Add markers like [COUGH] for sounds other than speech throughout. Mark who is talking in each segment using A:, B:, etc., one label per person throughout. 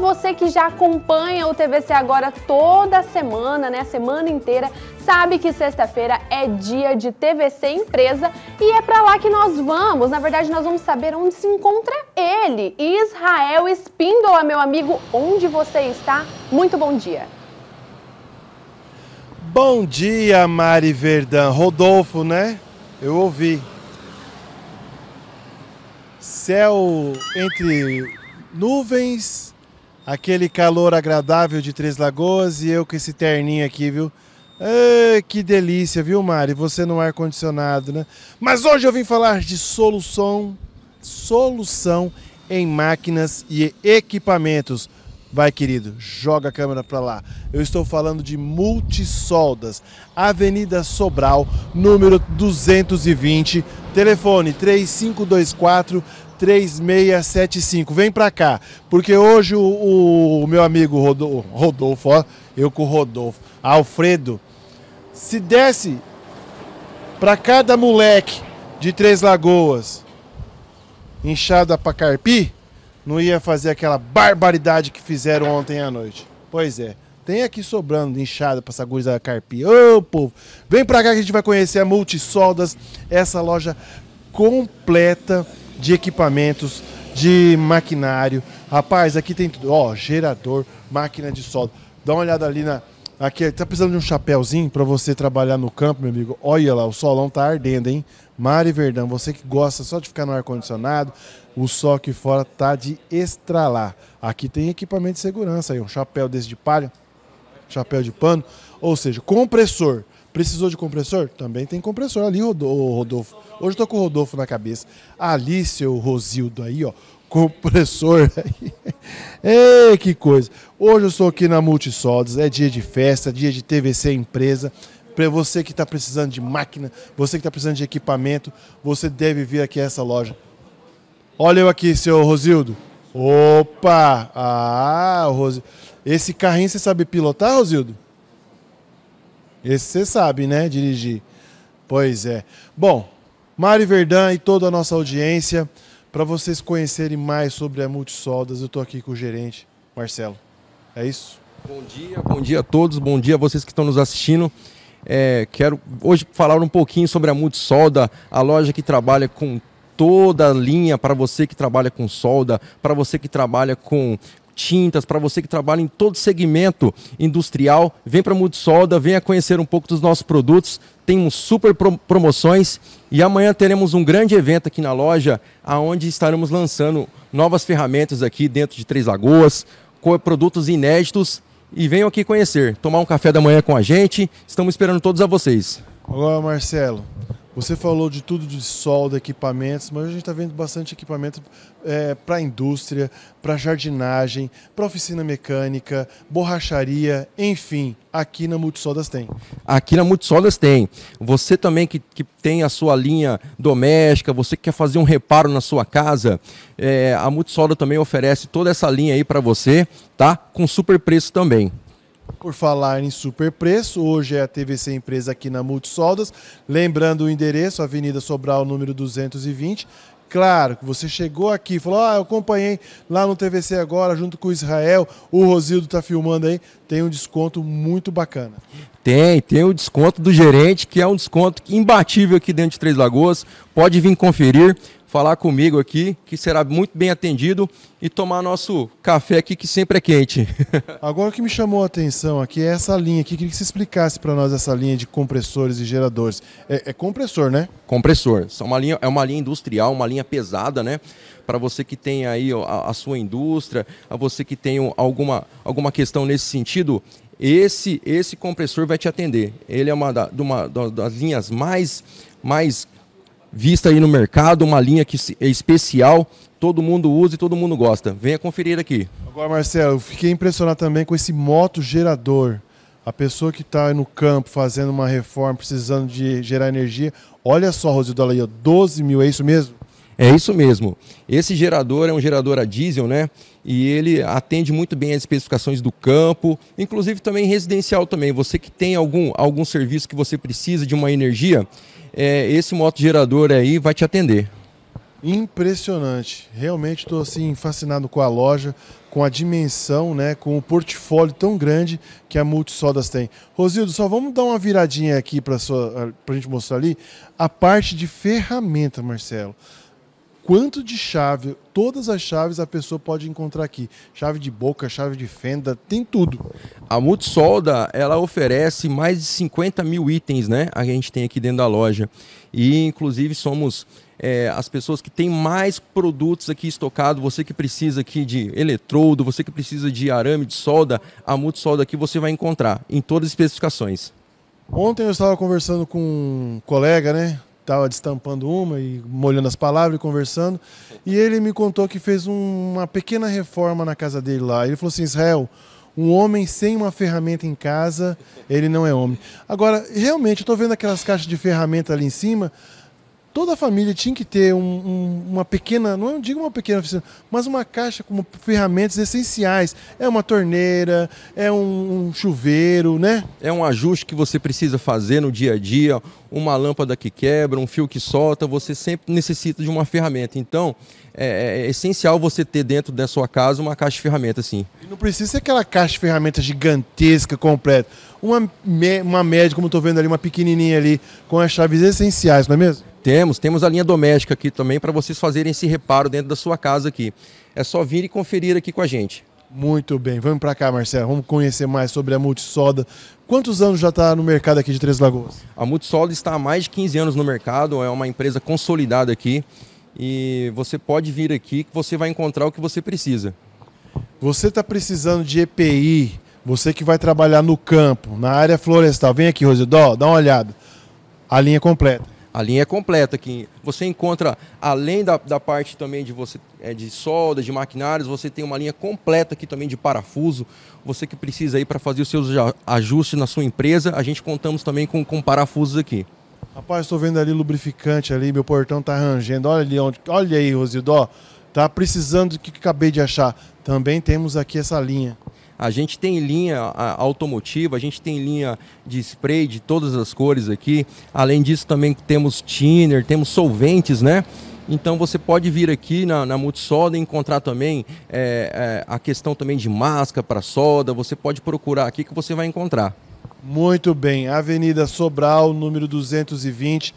A: você que já acompanha o TVC agora toda semana, né, semana inteira, sabe que sexta-feira é dia de TVC Empresa e é para lá que nós vamos. Na verdade, nós vamos saber onde se encontra ele, Israel Espíndola, meu amigo, onde você está? Muito bom dia. Bom dia, Mari Verdão. Rodolfo, né? Eu ouvi. Céu entre nuvens aquele calor agradável de Três Lagoas e eu com esse terninho aqui, viu? que delícia, viu, Mari? Você no ar-condicionado, né? Mas hoje eu vim falar de solução, solução em máquinas e equipamentos. Vai, querido, joga a câmera para lá. Eu estou falando de Multisoldas, Avenida Sobral, número 220, telefone 3524 3675. Vem para cá, porque hoje o, o meu amigo Rodolfo, Rodolfo ó, eu com o Rodolfo, Alfredo, se desse para cada moleque de Três Lagoas inchada para carpi, não ia fazer aquela barbaridade que fizeram ontem à noite. Pois é. Tem aqui sobrando inchada para essa da carpi. Ô, povo, vem para cá que a gente vai conhecer a Multisoldas, essa loja completa de equipamentos, de maquinário. Rapaz, aqui tem tudo. Ó, gerador, máquina de solda. Dá uma olhada ali na. Aqui, tá precisando de um chapéuzinho para você trabalhar no campo, meu amigo? Olha lá, o solão tá ardendo, hein? Mari Verdão, você que gosta só de ficar no ar-condicionado, o sol aqui fora tá de estralar. Aqui tem equipamento de segurança aí, um chapéu desse de palha, chapéu de pano, ou seja, compressor. Precisou de compressor? Também tem compressor ali, Rodolfo. Hoje eu tô com o Rodolfo na cabeça. Ali, seu Rosildo aí, ó. Compressor [LAUGHS] aí. Ei, que coisa. Hoje eu estou aqui na Multisodas, é dia de festa, dia de TVC empresa para você que está precisando de máquina, você que está precisando de equipamento, você deve vir aqui a essa loja. Olha eu aqui, seu Rosildo. Opa! Ah, Rosildo. Esse carrinho você sabe pilotar, Rosildo? Esse você sabe, né? Dirigir. Pois é. Bom, Mari Verdã e toda a nossa audiência, para vocês conhecerem mais sobre a Multisoldas, eu estou aqui com o gerente, Marcelo. É isso?
B: Bom dia, bom dia a todos, bom dia a vocês que estão nos assistindo. É, quero hoje falar um pouquinho sobre a Multisolda, a loja que trabalha com toda a linha para você que trabalha com solda, para você que trabalha com, tintas, para você que trabalha em todo segmento industrial, vem para Multisolda, venha conhecer um pouco dos nossos produtos, temos super promoções e amanhã teremos um grande evento aqui na loja, aonde estaremos lançando novas ferramentas aqui dentro de Três Lagoas, com produtos inéditos e venham aqui conhecer, tomar um café da manhã com a gente. Estamos esperando todos a vocês.
A: Olá, Marcelo. Você falou de tudo de solda, equipamentos, mas a gente está vendo bastante equipamento é, para indústria, para jardinagem, para oficina mecânica, borracharia, enfim, aqui na Multisoldas tem.
B: Aqui na Multisoldas tem. Você também que, que tem a sua linha doméstica, você que quer fazer um reparo na sua casa, é, a Multisolda também oferece toda essa linha aí para você, tá? Com super preço também.
A: Por falar em super preço, hoje é a TVC Empresa aqui na Multisoldas. Lembrando o endereço, Avenida Sobral, número 220. Claro você chegou aqui e falou: Ah, eu acompanhei lá no TVC agora, junto com o Israel, o Rosildo está filmando aí. Tem um desconto muito bacana.
B: Tem, tem o desconto do gerente, que é um desconto imbatível aqui dentro de Três Lagoas. Pode vir conferir falar comigo aqui, que será muito bem atendido e tomar nosso café aqui que sempre é quente.
A: [LAUGHS] Agora o que me chamou a atenção aqui é essa linha aqui, queria que você explicasse para nós essa linha de compressores e geradores. É, é, compressor, né? Compressor.
B: É uma linha, é uma linha industrial, uma linha pesada, né? Para você que tem aí a, a sua indústria, a você que tem alguma, alguma questão nesse sentido, esse esse compressor vai te atender. Ele é uma, da, de uma das linhas mais mais vista aí no mercado, uma linha que é especial, todo mundo usa e todo mundo gosta. Venha conferir aqui.
A: Agora, Marcelo, eu fiquei impressionado também com esse moto gerador. A pessoa que está no campo fazendo uma reforma, precisando de gerar energia, olha só, Rosildo, aí, 12 mil, é isso mesmo? É isso mesmo.
B: Esse gerador é um gerador a diesel, né? E ele atende muito bem as especificações do campo, inclusive também residencial também. Você que tem algum, algum serviço que você precisa de uma energia, é, esse gerador aí vai te atender.
A: Impressionante. Realmente estou assim fascinado com a loja, com a dimensão, né, com o portfólio tão grande que a Multisodas tem. Rosildo, só vamos dar uma viradinha aqui para a gente mostrar ali a parte de ferramenta, Marcelo quanto de chave, todas as chaves a pessoa pode encontrar aqui. Chave de boca, chave de fenda, tem tudo.
B: A Multisolda, ela
A: oferece
B: mais de 50 mil itens, né? A gente tem aqui dentro da loja. E, inclusive, somos é, as pessoas que têm mais produtos aqui estocado. Você que precisa aqui de eletrodo, você que precisa de arame de solda, a Multisolda aqui você vai encontrar em todas as especificações.
A: Ontem eu estava conversando com um colega, né? estava destampando uma e molhando as palavras e conversando. E ele me contou que fez um, uma pequena reforma na casa dele lá. Ele falou assim: Israel, um homem sem uma ferramenta em casa, ele não é homem. Agora, realmente, eu estou vendo aquelas caixas de ferramenta ali em cima toda a família tinha que ter um, um, uma pequena, não digo uma pequena oficina, mas uma caixa com ferramentas essenciais. É uma torneira, é um, um, chuveiro, né?
B: É um ajuste que você precisa fazer no dia a dia, uma lâmpada que quebra, um fio que solta, você sempre necessita de uma ferramenta. Então, é, é, é essencial você ter dentro da sua casa uma
A: caixa de ferramentas sim. E não precisa ser aquela caixa de ferramentas gigantesca, completa. Uma, uma média, como estou vendo ali, uma pequenininha ali, com as chaves essenciais, não é mesmo? Temos, temos a
B: linha doméstica aqui também para vocês fazerem esse reparo dentro da sua casa aqui. É só vir e conferir aqui com
A: a gente. Muito bem, vamos para cá, Marcelo. Vamos conhecer mais sobre a Multisoda. Quantos anos já está no mercado aqui de Três Lagoas? A Multisoda está há mais de
B: 15 anos no mercado, é uma empresa consolidada aqui e você pode vir aqui que você vai encontrar o que você precisa.
A: Você está precisando de EPI, você que vai trabalhar no campo, na área florestal, vem aqui, Rosidó, dá uma olhada. A linha completa.
B: A linha é completa aqui. Você encontra, além da, da parte também de você é, de solda, de maquinários, você tem uma linha completa aqui também de parafuso. Você que precisa aí para fazer os seus ajustes na sua empresa, a gente contamos também com, com parafusos aqui.
A: Rapaz, estou vendo ali lubrificante ali, meu portão tá rangendo. Olha ali onde. Olha aí, Rosildo, ó, Tá precisando do que acabei de achar. Também temos aqui essa linha.
B: A gente tem linha automotiva, a gente tem linha de spray de todas as cores aqui. Além disso, também temos thinner, temos solventes, né? Então você pode vir aqui na, na Multisoda e encontrar também é, é, a questão também de máscara para soda. Você pode procurar aqui que você vai encontrar.
A: Muito bem, Avenida Sobral, número 220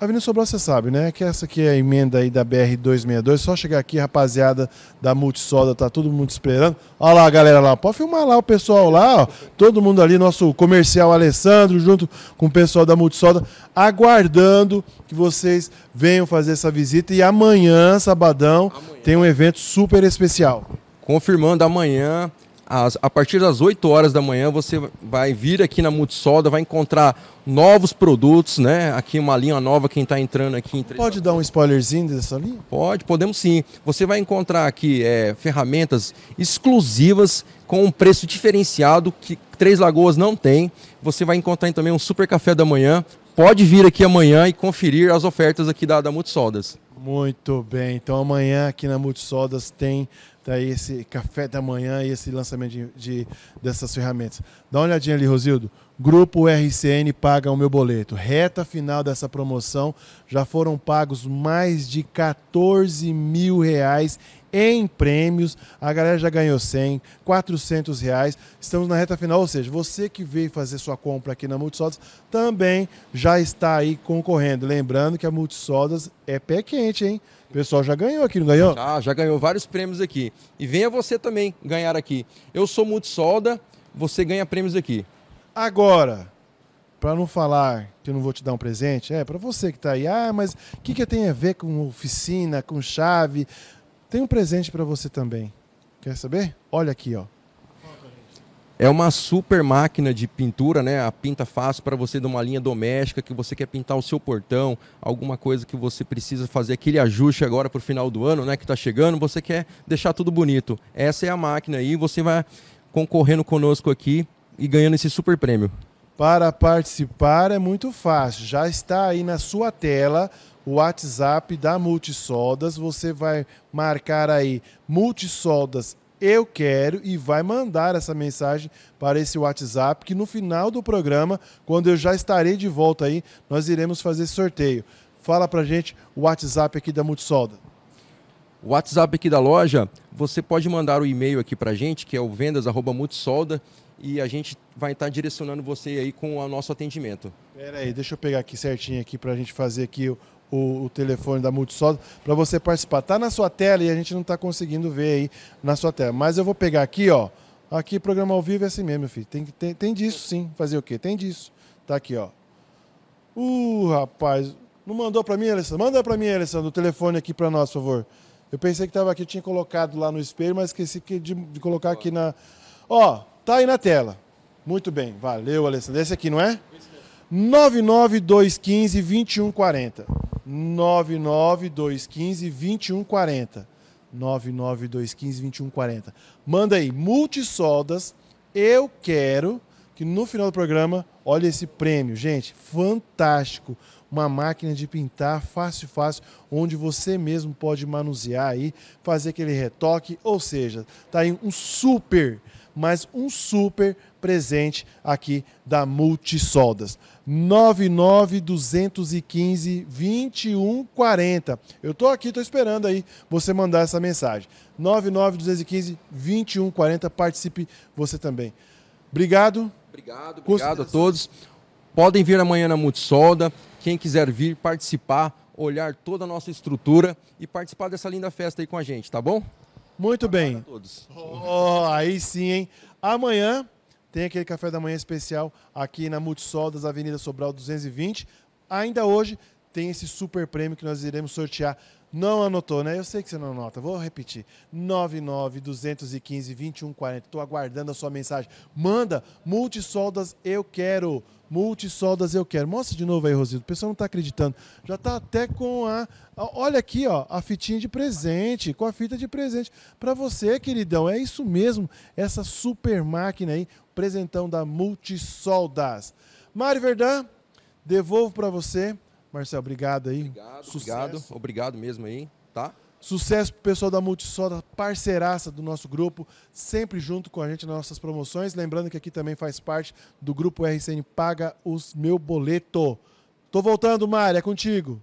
A: a Avenida Sobral, você sabe, né? Que essa aqui é a emenda aí da BR-262. Só chegar aqui, rapaziada da Multisoda, tá todo mundo esperando. Olha lá galera lá, pode filmar lá o pessoal lá, ó. Todo mundo ali, nosso comercial Alessandro, junto com o pessoal da Multisoda, aguardando que vocês venham fazer essa visita. E amanhã, sabadão, amanhã. tem um evento super especial. Confirmando, amanhã
B: as, a partir das 8 horas da manhã você vai vir aqui na Multisolda, vai encontrar novos produtos, né? Aqui uma linha nova, quem está entrando aqui. Em Pode dar um spoilerzinho dessa linha? Pode, podemos sim. Você vai encontrar aqui é, ferramentas exclusivas com um preço diferenciado que Três Lagoas não tem. Você vai encontrar também um super café da manhã. Pode vir aqui amanhã e conferir as ofertas aqui da, da Multisoldas.
A: Muito bem, então amanhã aqui na Multisoldas tem tá aí esse café da manhã e esse lançamento de, de, dessas ferramentas. Dá uma olhadinha ali, Rosildo. Grupo RCN paga o meu boleto. Reta final dessa promoção, já foram pagos mais de 14 mil reais em prêmios. A galera já ganhou 100, 400 reais. Estamos na reta final, ou seja, você que veio fazer sua compra aqui na Multisodas também já está aí concorrendo. Lembrando que a Multisodas é pé quente, hein? O pessoal já ganhou aqui, não ganhou?
B: Já, já ganhou vários prêmios aqui. E venha você também ganhar aqui. Eu sou Multisolda você ganha prêmios aqui.
A: Agora, para não falar que eu não vou te dar um presente, é para você que está aí. Ah, mas o que, que tem a ver com oficina, com chave? Tem um presente para você também. Quer saber? Olha aqui, ó.
B: É uma super máquina de pintura, né? A pinta fácil para você de uma linha doméstica que você quer pintar o seu portão, alguma coisa que você precisa fazer aquele ajuste agora para o final do ano, né? Que está chegando, você quer deixar tudo bonito. Essa é a máquina aí, você vai concorrendo conosco aqui e ganhando esse super prêmio.
A: Para participar é muito fácil. Já está aí na sua tela o WhatsApp da Multisoldas. Você vai marcar aí Multisoldas eu quero e vai mandar essa mensagem para esse WhatsApp que no final do programa, quando eu já estarei de volta aí, nós iremos fazer sorteio. Fala pra gente o WhatsApp aqui da Multisolda. O WhatsApp aqui da loja, você pode mandar
B: o um e-mail aqui pra gente, que é o vendas@multisolda e a gente vai estar tá direcionando você aí com o nosso atendimento.
A: Pera aí, deixa eu pegar aqui certinho aqui para a gente fazer aqui o, o, o telefone da Multisol para você participar. Tá na sua tela e a gente não está conseguindo ver aí na sua tela. Mas eu vou pegar aqui, ó. Aqui, programa ao vivo é assim mesmo, meu filho. Tem, tem, tem disso sim. Fazer o quê? Tem disso. Tá aqui, ó. Uh, rapaz. Não mandou para mim, Alessandro? Manda para mim, Alessandro, o telefone aqui para nós, por favor. Eu pensei que estava aqui, eu tinha colocado lá no espelho, mas esqueci de, de colocar aqui na. Ó, tá aí na tela. Muito bem, valeu, Alessandro. Esse aqui, não é? Esse 99215 2140. 99215 2140. 99215 2140. Manda aí, multisoldas. Eu quero que no final do programa, olha esse prêmio, gente, fantástico. Uma máquina de pintar fácil, fácil, onde você mesmo pode manusear aí, fazer aquele retoque, ou seja, tá aí um super mas um super presente aqui da Multisoldas. 99215 2140. Eu estou aqui, estou esperando aí você mandar essa mensagem. 99215 2140, participe você também. Obrigado.
B: Obrigado, obrigado a todos. Podem vir amanhã na Multisolda. Quem quiser vir participar, olhar toda a nossa estrutura e participar dessa linda festa aí com a gente, tá bom? Muito bem. todos.
A: Oh, aí sim, hein? Amanhã tem aquele café da manhã especial aqui na Multisol das Sobral 220. Ainda hoje tem esse super prêmio que nós iremos sortear. Não anotou, né? Eu sei que você não anota. Vou repetir. 99 215 2140. Estou aguardando a sua mensagem. Manda multisoldas eu quero. Multisoldas eu quero. Mostra de novo aí, Rosildo. O pessoal não está acreditando. Já está até com a. Olha aqui, ó, a fitinha de presente, com a fita de presente. Para você, queridão. É isso mesmo. Essa super máquina aí. Presentão da Multisoldas. Mari Verdão devolvo para você Marcel, obrigado aí. Obrigado,
B: obrigado, obrigado mesmo aí, tá?
A: Sucesso pro pessoal da Multisoda, parceiraça do nosso grupo, sempre junto com a gente nas nossas promoções. Lembrando que aqui também faz parte do grupo RCN Paga os Meu Boleto. Tô voltando, Mário, é contigo.